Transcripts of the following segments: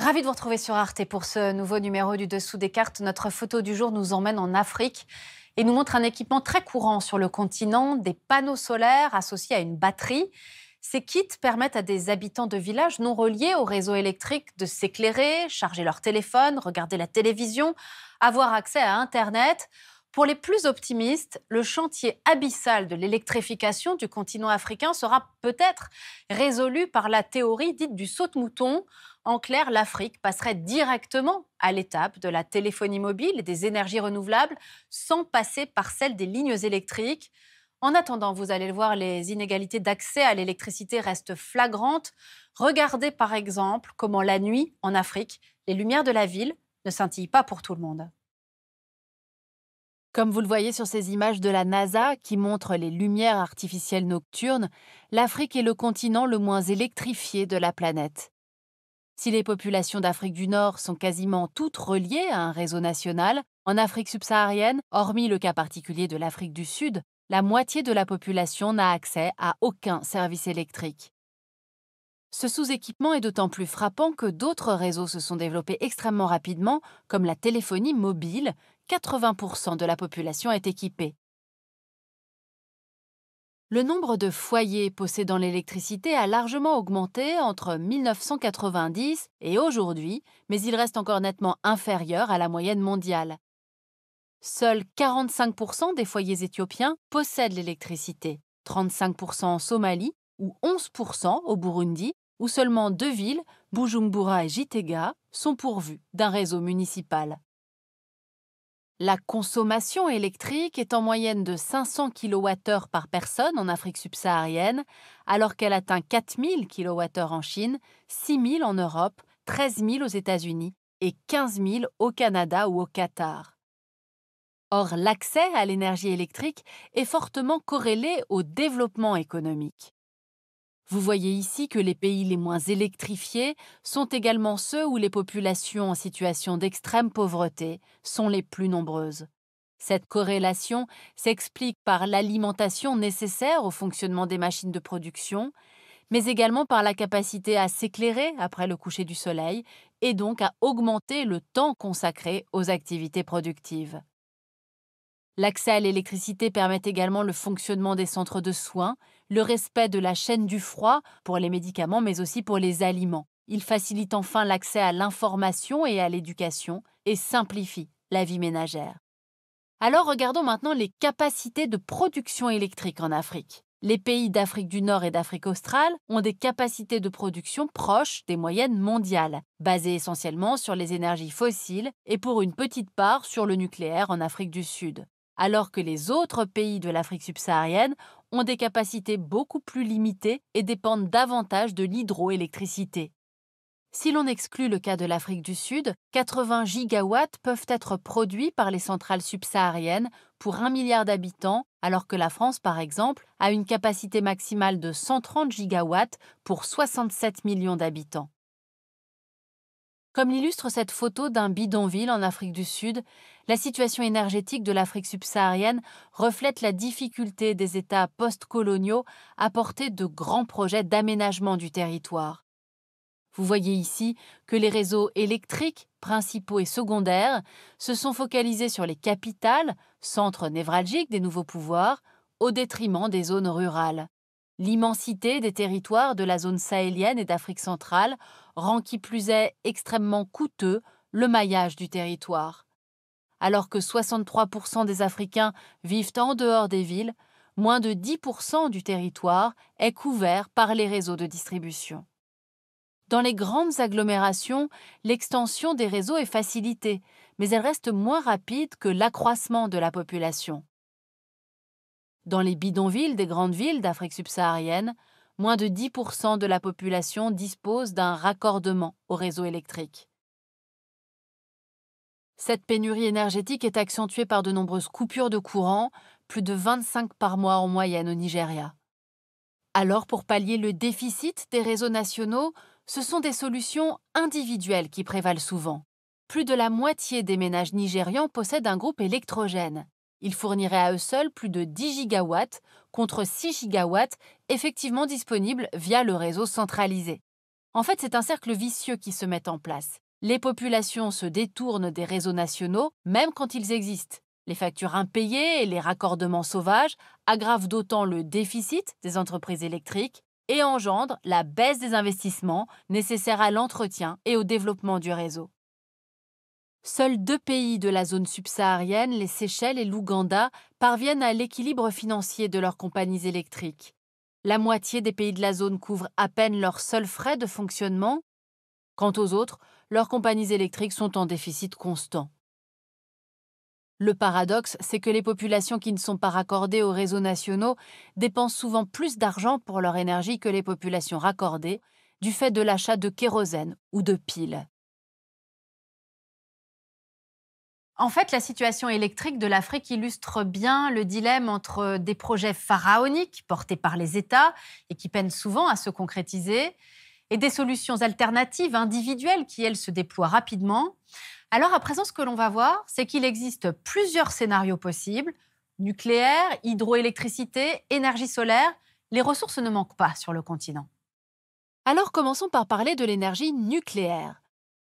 Ravi de vous retrouver sur Arte pour ce nouveau numéro du Dessous des cartes. Notre photo du jour nous emmène en Afrique et nous montre un équipement très courant sur le continent, des panneaux solaires associés à une batterie. Ces kits permettent à des habitants de villages non reliés au réseau électrique de s'éclairer, charger leur téléphone, regarder la télévision, avoir accès à Internet. Pour les plus optimistes, le chantier abyssal de l'électrification du continent africain sera peut-être résolu par la théorie dite du saut de mouton En clair, l'Afrique passerait directement à l'étape de la téléphonie mobile et des énergies renouvelables sans passer par celle des lignes électriques. En attendant, vous allez le voir, les inégalités d'accès à l'électricité restent flagrantes. Regardez par exemple comment la nuit, en Afrique, les lumières de la ville ne scintillent pas pour tout le monde. Comme vous le voyez sur ces images de la NASA qui montrent les lumières artificielles nocturnes, l'Afrique est le continent le moins électrifié de la planète. Si les populations d'Afrique du Nord sont quasiment toutes reliées à un réseau national, en Afrique subsaharienne, hormis le cas particulier de l'Afrique du Sud, la moitié de la population n'a accès à aucun service électrique. Ce sous-équipement est d'autant plus frappant que d'autres réseaux se sont développés extrêmement rapidement, comme la téléphonie mobile, 80% de la population est équipée. Le nombre de foyers possédant l'électricité a largement augmenté entre 1990 et aujourd'hui, mais il reste encore nettement inférieur à la moyenne mondiale. Seuls 45% des foyers éthiopiens possèdent l'électricité, 35% en Somalie ou 11% au Burundi, où seulement deux villes, Bujumbura et Jitega, sont pourvues d'un réseau municipal. La consommation électrique est en moyenne de 500 kWh par personne en Afrique subsaharienne, alors qu'elle atteint 4000 kWh en Chine, 6000 en Europe, 13000 aux États-Unis et 15000 au Canada ou au Qatar. Or, l'accès à l'énergie électrique est fortement corrélé au développement économique. Vous voyez ici que les pays les moins électrifiés sont également ceux où les populations en situation d'extrême pauvreté sont les plus nombreuses. Cette corrélation s'explique par l'alimentation nécessaire au fonctionnement des machines de production, mais également par la capacité à s'éclairer après le coucher du soleil et donc à augmenter le temps consacré aux activités productives. L'accès à l'électricité permet également le fonctionnement des centres de soins, le respect de la chaîne du froid pour les médicaments mais aussi pour les aliments. Il facilite enfin l'accès à l'information et à l'éducation et simplifie la vie ménagère. Alors regardons maintenant les capacités de production électrique en Afrique. Les pays d'Afrique du Nord et d'Afrique australe ont des capacités de production proches des moyennes mondiales, basées essentiellement sur les énergies fossiles et pour une petite part sur le nucléaire en Afrique du Sud alors que les autres pays de l'Afrique subsaharienne ont des capacités beaucoup plus limitées et dépendent davantage de l'hydroélectricité. Si l'on exclut le cas de l'Afrique du Sud, 80 gigawatts peuvent être produits par les centrales subsahariennes pour 1 milliard d'habitants, alors que la France, par exemple, a une capacité maximale de 130 gigawatts pour 67 millions d'habitants. Comme l'illustre cette photo d'un bidonville en Afrique du Sud, la situation énergétique de l'Afrique subsaharienne reflète la difficulté des États postcoloniaux à porter de grands projets d'aménagement du territoire. Vous voyez ici que les réseaux électriques, principaux et secondaires, se sont focalisés sur les capitales, centres névralgiques des nouveaux pouvoirs, au détriment des zones rurales. L'immensité des territoires de la zone sahélienne et d'Afrique centrale rend qui plus est extrêmement coûteux le maillage du territoire. Alors que 63% des Africains vivent en dehors des villes, moins de 10% du territoire est couvert par les réseaux de distribution. Dans les grandes agglomérations, l'extension des réseaux est facilitée, mais elle reste moins rapide que l'accroissement de la population. Dans les bidonvilles des grandes villes d'Afrique subsaharienne, moins de 10% de la population dispose d'un raccordement au réseau électrique. Cette pénurie énergétique est accentuée par de nombreuses coupures de courant, plus de 25 par mois en moyenne au Nigeria. Alors pour pallier le déficit des réseaux nationaux, ce sont des solutions individuelles qui prévalent souvent. Plus de la moitié des ménages nigérians possèdent un groupe électrogène. Ils fourniraient à eux seuls plus de 10 gigawatts contre 6 gigawatts effectivement disponibles via le réseau centralisé. En fait, c'est un cercle vicieux qui se met en place. Les populations se détournent des réseaux nationaux, même quand ils existent. Les factures impayées et les raccordements sauvages aggravent d'autant le déficit des entreprises électriques et engendrent la baisse des investissements nécessaires à l'entretien et au développement du réseau. Seuls deux pays de la zone subsaharienne, les Seychelles et l'Ouganda, parviennent à l'équilibre financier de leurs compagnies électriques. La moitié des pays de la zone couvrent à peine leurs seuls frais de fonctionnement. Quant aux autres, leurs compagnies électriques sont en déficit constant. Le paradoxe, c'est que les populations qui ne sont pas raccordées aux réseaux nationaux dépensent souvent plus d'argent pour leur énergie que les populations raccordées, du fait de l'achat de kérosène ou de piles. En fait, la situation électrique de l'Afrique illustre bien le dilemme entre des projets pharaoniques portés par les États et qui peinent souvent à se concrétiser, et des solutions alternatives individuelles qui, elles, se déploient rapidement. Alors à présent, ce que l'on va voir, c'est qu'il existe plusieurs scénarios possibles, nucléaire, hydroélectricité, énergie solaire, les ressources ne manquent pas sur le continent. Alors commençons par parler de l'énergie nucléaire.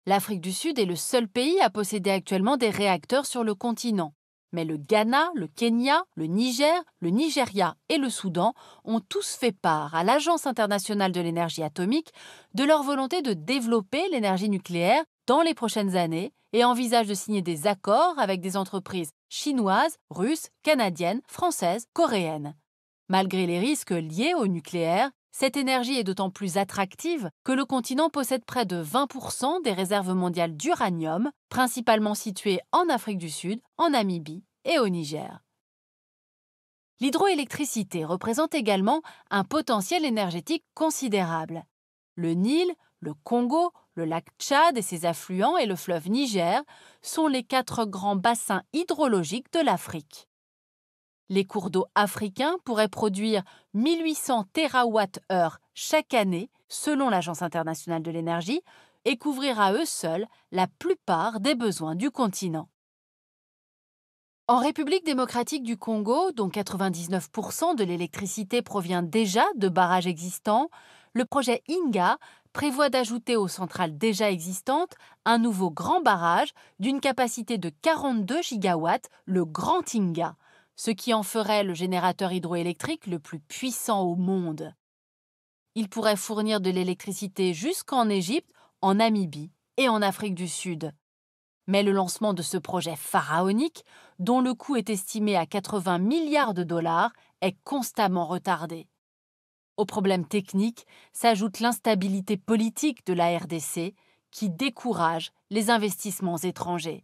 L'Afrique du Sud est le seul pays à posséder actuellement des réacteurs sur le continent. Mais le Ghana, le Kenya, le Niger, le Nigeria et le Soudan ont tous fait part à l'Agence internationale de l'énergie atomique de leur volonté de développer l'énergie nucléaire dans les prochaines années et envisagent de signer des accords avec des entreprises chinoises, russes, canadiennes, françaises, coréennes. Malgré les risques liés au nucléaire, cette énergie est d'autant plus attractive que le continent possède près de 20% des réserves mondiales d'uranium, principalement situées en Afrique du Sud, en Namibie et au Niger. L'hydroélectricité représente également un potentiel énergétique considérable. Le Nil, le Congo, le lac Tchad et ses affluents et le fleuve Niger sont les quatre grands bassins hydrologiques de l'Afrique. Les cours d'eau africains pourraient produire 1800 TWh chaque année, selon l'Agence internationale de l'énergie, et couvrir à eux seuls la plupart des besoins du continent. En République démocratique du Congo, dont 99% de l'électricité provient déjà de barrages existants, le projet INGA prévoit d'ajouter aux centrales déjà existantes un nouveau grand barrage d'une capacité de 42 gigawatts, le Grand INGA ce qui en ferait le générateur hydroélectrique le plus puissant au monde. Il pourrait fournir de l'électricité jusqu'en Égypte, en Namibie et en Afrique du Sud. Mais le lancement de ce projet pharaonique, dont le coût est estimé à 80 milliards de dollars, est constamment retardé. Aux problèmes techniques s'ajoute l'instabilité politique de la RDC qui décourage les investissements étrangers.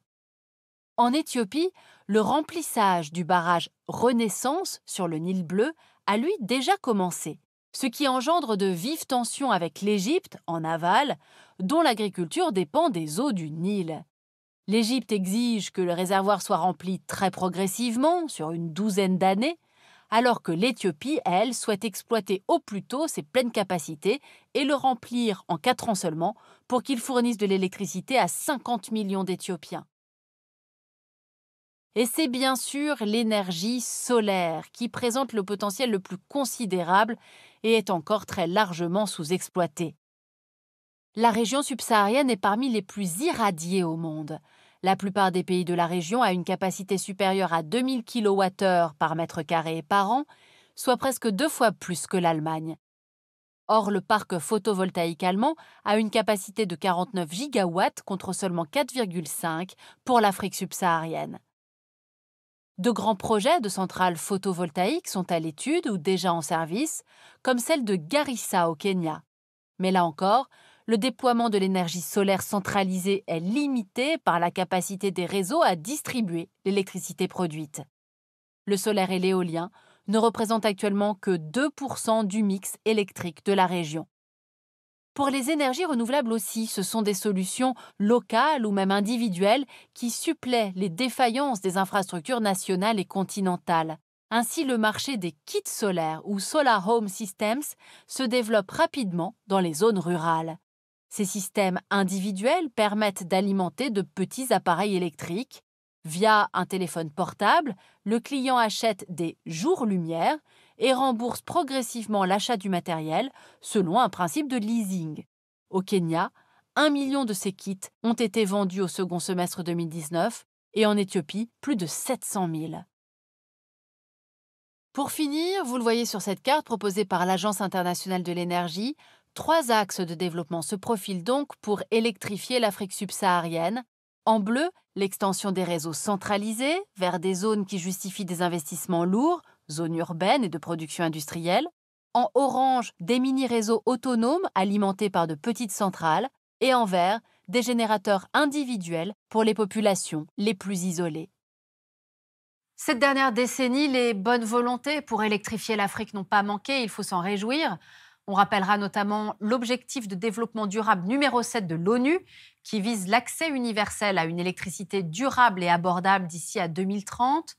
En Éthiopie, le remplissage du barrage Renaissance sur le Nil bleu a lui déjà commencé, ce qui engendre de vives tensions avec l'Égypte en aval, dont l'agriculture dépend des eaux du Nil. L'Égypte exige que le réservoir soit rempli très progressivement, sur une douzaine d'années, alors que l'Éthiopie, elle, souhaite exploiter au plus tôt ses pleines capacités et le remplir en quatre ans seulement pour qu'il fournisse de l'électricité à 50 millions d'Éthiopiens. Et c'est bien sûr l'énergie solaire qui présente le potentiel le plus considérable et est encore très largement sous-exploitée. La région subsaharienne est parmi les plus irradiées au monde. La plupart des pays de la région a une capacité supérieure à 2000 kWh par mètre carré par an, soit presque deux fois plus que l'Allemagne. Or, le parc photovoltaïque allemand a une capacité de 49 gigawatts contre seulement 4,5 pour l'Afrique subsaharienne. De grands projets de centrales photovoltaïques sont à l'étude ou déjà en service, comme celle de Garissa au Kenya. Mais là encore, le déploiement de l'énergie solaire centralisée est limité par la capacité des réseaux à distribuer l'électricité produite. Le solaire et l'éolien ne représentent actuellement que 2% du mix électrique de la région. Pour les énergies renouvelables aussi, ce sont des solutions locales ou même individuelles qui suppléent les défaillances des infrastructures nationales et continentales. Ainsi, le marché des kits solaires ou Solar Home Systems se développe rapidement dans les zones rurales. Ces systèmes individuels permettent d'alimenter de petits appareils électriques. Via un téléphone portable, le client achète des jours-lumière et rembourse progressivement l'achat du matériel selon un principe de leasing. Au Kenya, 1 million de ces kits ont été vendus au second semestre 2019 et en Éthiopie, plus de 700 000. Pour finir, vous le voyez sur cette carte proposée par l'Agence internationale de l'énergie, trois axes de développement se profilent donc pour électrifier l'Afrique subsaharienne. En bleu, l'extension des réseaux centralisés vers des zones qui justifient des investissements lourds, zones urbaines et de production industrielle, en orange, des mini-réseaux autonomes alimentés par de petites centrales, et en vert, des générateurs individuels pour les populations les plus isolées. Cette dernière décennie, les bonnes volontés pour électrifier l'Afrique n'ont pas manqué, il faut s'en réjouir. On rappellera notamment l'objectif de développement durable numéro 7 de l'ONU, qui vise l'accès universel à une électricité durable et abordable d'ici à 2030.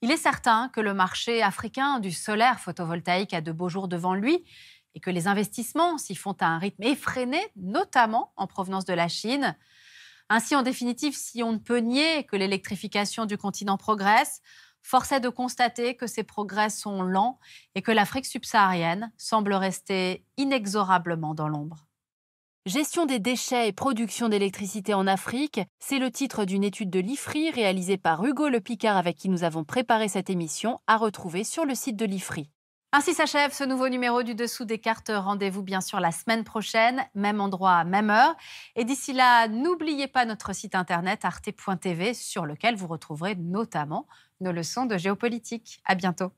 Il est certain que le marché africain du solaire photovoltaïque a de beaux jours devant lui et que les investissements s'y font à un rythme effréné, notamment en provenance de la Chine. Ainsi, en définitive, si on ne peut nier que l'électrification du continent progresse, force est de constater que ces progrès sont lents et que l'Afrique subsaharienne semble rester inexorablement dans l'ombre. Gestion des déchets et production d'électricité en Afrique, c'est le titre d'une étude de l'IFRI réalisée par Hugo Le Picard avec qui nous avons préparé cette émission à retrouver sur le site de l'IFRI. Ainsi s'achève ce nouveau numéro du Dessous des cartes. Rendez-vous bien sûr la semaine prochaine, même endroit, même heure. Et d'ici là, n'oubliez pas notre site internet arte.tv sur lequel vous retrouverez notamment nos leçons de géopolitique. À bientôt.